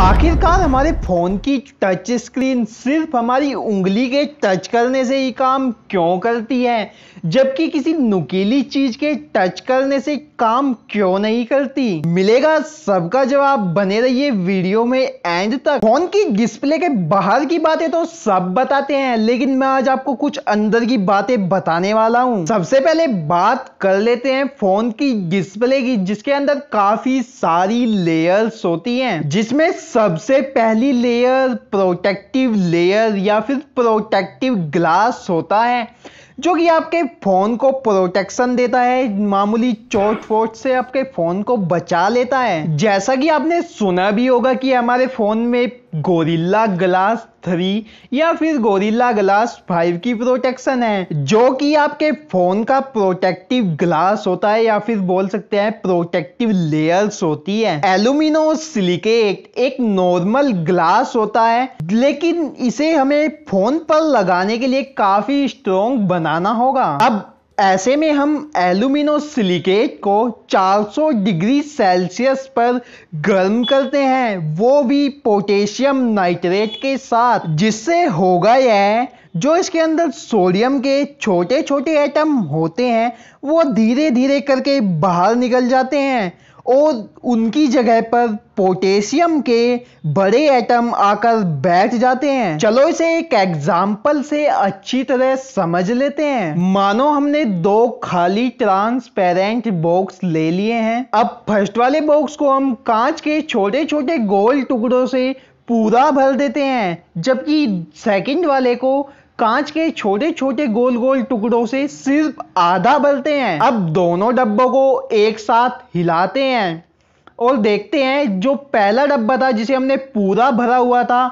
आखिरकार हमारे फ़ोन की टच स्क्रीन सिर्फ हमारी उंगली के टच करने से ही काम क्यों करती है जबकि किसी नुकीली चीज के टच करने से काम क्यों नहीं करती मिलेगा सबका जवाब बने रहिए वीडियो में एंड तक फोन की डिस्प्ले के बाहर की बातें तो सब बताते हैं लेकिन मैं आज आपको कुछ अंदर की बातें बताने वाला हूँ सबसे पहले बात कर लेते हैं फोन की डिस्प्ले की जिसके अंदर काफी सारी लेयर्स होती हैं जिसमें सबसे पहली लेयर प्रोटेक्टिव लेयर या फिर प्रोटेक्टिव ग्लास होता है जो कि आपके फ़ोन को प्रोटेक्शन देता है मामूली चोट फोट से आपके फ़ोन को बचा लेता है जैसा कि आपने सुना भी होगा कि हमारे फ़ोन में गोरिल्ला ग्लास थ्री या फिर गोरिल्ला ग्लास फाइव की प्रोटेक्शन है जो कि आपके फोन का प्रोटेक्टिव ग्लास होता है या फिर बोल सकते हैं प्रोटेक्टिव लेयर्स होती है एलुमिनो सिलिकेट एक नॉर्मल ग्लास होता है लेकिन इसे हमें फोन पर लगाने के लिए काफी स्ट्रोंग बनाना होगा अब ऐसे में हम एलुमिनो सिलिकेट को 400 डिग्री सेल्सियस पर गर्म करते हैं वो भी पोटेशियम नाइट्रेट के साथ जिससे होगा यह जो इसके अंदर सोडियम के छोटे छोटे एटम होते हैं वो धीरे धीरे करके बाहर निकल जाते हैं और उनकी जगह पर पोटेशियम के बड़े एटम आकर बैठ जाते हैं चलो इसे एक एग्जाम्पल से अच्छी तरह समझ लेते हैं मानो हमने दो खाली ट्रांसपेरेंट बॉक्स ले लिए हैं अब फर्स्ट वाले बॉक्स को हम कांच के छोटे छोटे गोल टुकड़ों से पूरा भर देते हैं जबकि सेकंड वाले को कांच के छोटे छोटे गोल गोल टुकड़ों से सिर्फ आधा बलते हैं अब दोनों डब्बों को एक साथ हिलाते हैं और देखते हैं जो पहला डब्बा था जिसे हमने पूरा भरा हुआ था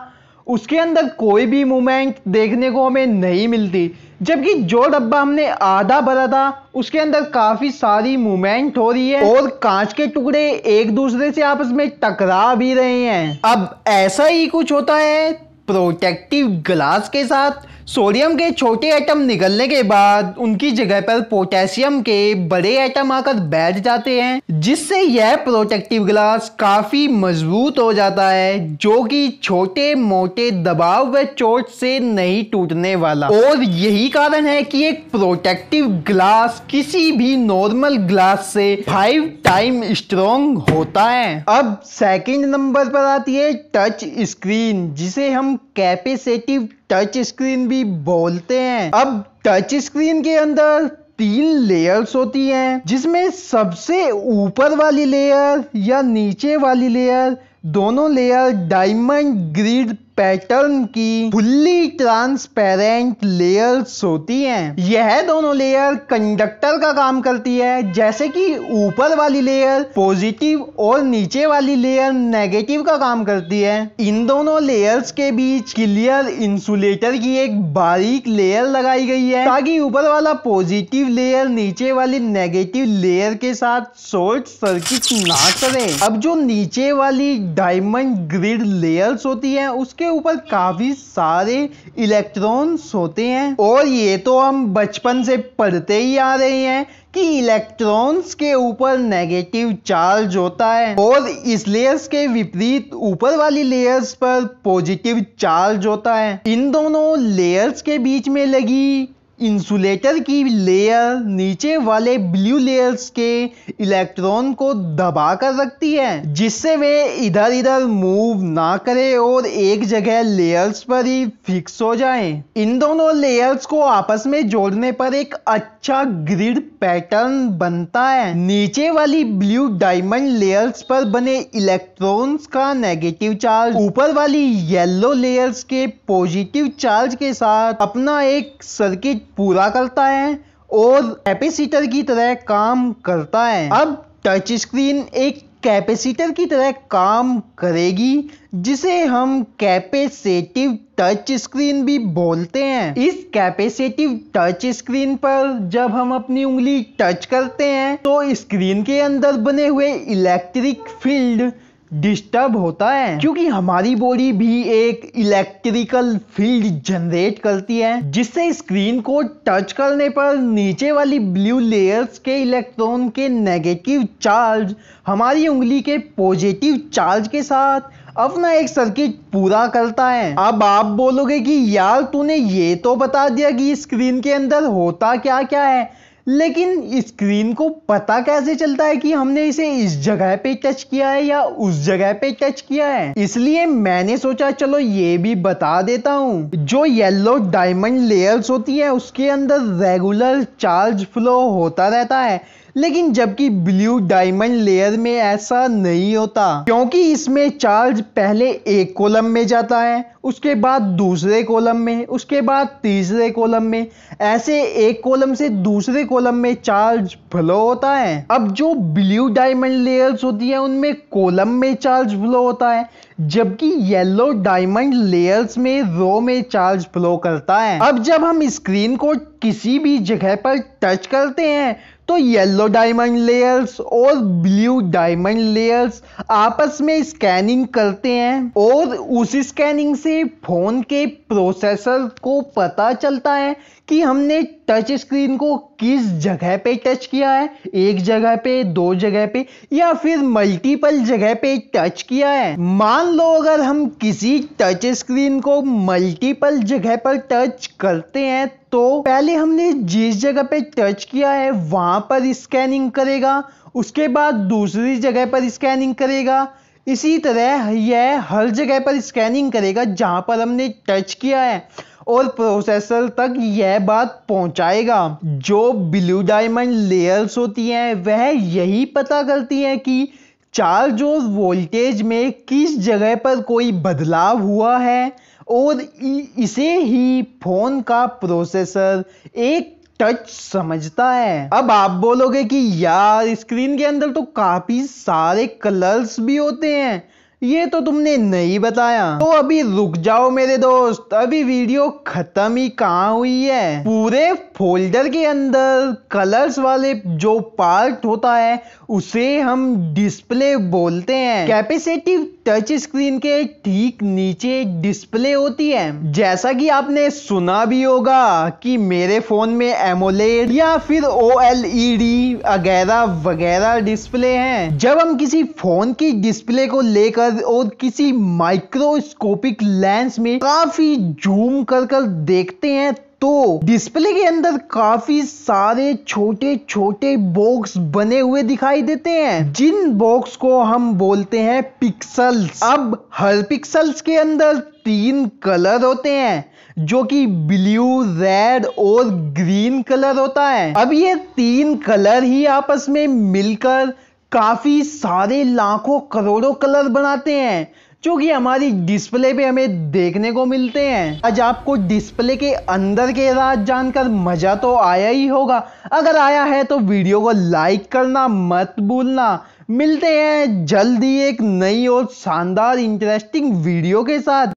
उसके अंदर कोई भी मूवमेंट देखने को हमें नहीं मिलती जबकि जो डब्बा हमने आधा भरा था उसके अंदर काफ़ी सारी मूवमेंट हो रही है और कांच के टुकड़े एक दूसरे से आपस में टकरा भी रहे हैं अब ऐसा ही कुछ होता है प्रोटेक्टिव ग्लास के साथ सोडियम के छोटे आइटम निकलने के बाद उनकी जगह पर पोटेशियम के बड़े आइटम आकर बैठ जाते हैं जिससे यह प्रोटेक्टिव ग्लास काफी मजबूत हो जाता है जो कि छोटे मोटे दबाव व चोट से नहीं टूटने वाला और यही कारण है कि एक प्रोटेक्टिव ग्लास किसी भी नॉर्मल ग्लास से फाइव टाइम स्ट्रोंग होता है अब सेकेंड नंबर पर आती है टच स्क्रीन जिसे हम कैपेसिटिव टच स्क्रीन भी बोलते हैं अब टच स्क्रीन के अंदर तीन लेयर्स होती हैं जिसमें सबसे ऊपर वाली लेयर या नीचे वाली लेयर दोनों लेयर डायमंड ग्रिड पैटर्न की फुल्ली ट्रांसपेरेंट लेयर्स होती हैं यह दोनों लेयर कंडक्टर का काम करती है जैसे कि ऊपर वाली लेयर पॉजिटिव और नीचे वाली लेयर नेगेटिव का काम करती है इन दोनों लेयर्स के बीच क्लियर इंसुलेटर की एक बारीक लेयर लगाई गई है ताकि ऊपर वाला पॉजिटिव लेयर नीचे वाली नेगेटिव लेयर के साथ शॉर्ट सर्किट ना करे अब जो नीचे वाली डायमंड ग्रिड लेयर्स होती है उसके के ऊपर काफी सारे इलेक्ट्रॉन्स होते हैं और ये तो हम बचपन से पढ़ते ही आ रहे हैं कि इलेक्ट्रॉन्स के ऊपर नेगेटिव चार्ज होता है और इस लेयर्स के विपरीत ऊपर वाली लेयर्स पर पॉजिटिव चार्ज होता है इन दोनों लेयर्स के बीच में लगी इंसुलेटर की लेयर नीचे वाले ब्लू लेयर्स के इलेक्ट्रॉन को दबा कर रखती है जिससे वे इधर इधर मूव ना करें और एक जगह लेयर्स पर ही फिक्स हो जाएं। इन दोनों लेयर्स को आपस में जोड़ने पर एक अच्छा ग्रिड पैटर्न बनता है नीचे वाली ब्लू डायमंड लेयर्स पर बने इलेक्ट्रॉन्स का नेगेटिव चार्ज ऊपर वाली येलो लेयर्स के पॉजिटिव चार्ज के साथ अपना एक सर्किट पूरा करता है और कैपेसिटर की तरह काम करता है अब टच स्क्रीन एक कैपेसिटर की तरह काम करेगी जिसे हम कैपेसिटिव टच स्क्रीन भी बोलते हैं इस कैपेसिटिव टच स्क्रीन पर जब हम अपनी उंगली टच करते हैं तो स्क्रीन के अंदर बने हुए इलेक्ट्रिक फील्ड डिस्टर्ब होता है क्योंकि हमारी बॉडी भी एक इलेक्ट्रिकल फील्ड जनरेट करती है जिससे स्क्रीन को टच करने पर नीचे वाली ब्लू लेयर्स के इलेक्ट्रॉन के नेगेटिव चार्ज हमारी उंगली के पॉजिटिव चार्ज के साथ अपना एक सर्किट पूरा करता है अब आप बोलोगे कि यार तूने ये तो बता दिया कि स्क्रीन के अंदर होता क्या क्या है लेकिन स्क्रीन को पता कैसे चलता है कि हमने इसे इस जगह पे टच किया है या उस जगह पे टच किया है इसलिए मैंने सोचा चलो ये भी बता देता हूँ जो येलो डायमंड लेयर्स होती है उसके अंदर रेगुलर चार्ज फ्लो होता रहता है लेकिन जबकि ब्लू डायमंड लेयर में ऐसा नहीं होता क्योंकि इसमें चार्ज पहले एक कॉलम में जाता है उसके बाद दूसरे कॉलम में उसके बाद तीसरे कॉलम में ऐसे एक कॉलम से दूसरे कॉलम में चार्ज फ्लो होता है अब जो ब्लू डायमंड लेयर्स होती है उनमें कॉलम में चार्ज फ्लो होता है जबकि येलो डायमंड लेयर्स में रो में चार्ज फ्लो करता है अब जब हम स्क्रीन को किसी भी जगह पर टच करते हैं तो येलो डायमंड लेयर्स और ब्लू डायमंड लेयर्स आपस में स्कैनिंग करते हैं और उस स्कैनिंग से फोन के प्रोसेसर को पता चलता है कि हमने टच स्क्रीन को किस जगह पे टच किया है एक जगह पे दो जगह पे या फिर मल्टीपल जगह पे टच किया है मान लो अगर हम किसी टच स्क्रीन को मल्टीपल जगह पर टच करते हैं तो पहले हमने जिस जगह पे टच किया है वहां पर स्कैनिंग करेगा उसके बाद दूसरी जगह पर स्कैनिंग करेगा इसी तरह यह हर जगह पर स्कैनिंग करेगा जहां पर हमने टच किया है और प्रोसेसर तक यह बात पहुंचाएगा जो ब्लू डायमंड लेयर्स होती हैं वह यही पता करती हैं कि चार्ज और वोल्टेज में किस जगह पर कोई बदलाव हुआ है और इसे ही फोन का प्रोसेसर एक टच समझता है अब आप बोलोगे कि यार स्क्रीन के अंदर तो काफी सारे कलर्स भी होते हैं ये तो तुमने नहीं बताया तो अभी रुक जाओ मेरे दोस्त अभी वीडियो खत्म ही कहाँ हुई है पूरे फोल्डर के अंदर कलर्स वाले जो पार्ट होता है उसे हम डिस्प्ले बोलते हैं कैपेसिटिव टच स्क्रीन के ठीक नीचे डिस्प्ले होती है जैसा कि आपने सुना भी होगा कि मेरे फोन में एमोलेड या फिर ओ डी वगैरह वगैरह डिस्प्ले हैं जब हम किसी फोन की डिस्प्ले को लेकर और किसी माइक्रोस्कोपिक लेंस में काफी जूम कर कर देखते हैं तो डिस्प्ले के अंदर काफी सारे छोटे छोटे बॉक्स बने हुए दिखाई देते हैं जिन बॉक्स को हम बोलते हैं पिक्सल्स अब हर पिक्सल्स के अंदर तीन कलर होते हैं जो कि ब्लू रेड और ग्रीन कलर होता है अब ये तीन कलर ही आपस में मिलकर काफी सारे लाखों करोड़ों कलर बनाते हैं जो कि हमारी डिस्प्ले पे हमें देखने को मिलते हैं आज आपको डिस्प्ले के अंदर के राज जानकर मज़ा तो आया ही होगा अगर आया है तो वीडियो को लाइक करना मत भूलना मिलते हैं जल्दी एक नई और शानदार इंटरेस्टिंग वीडियो के साथ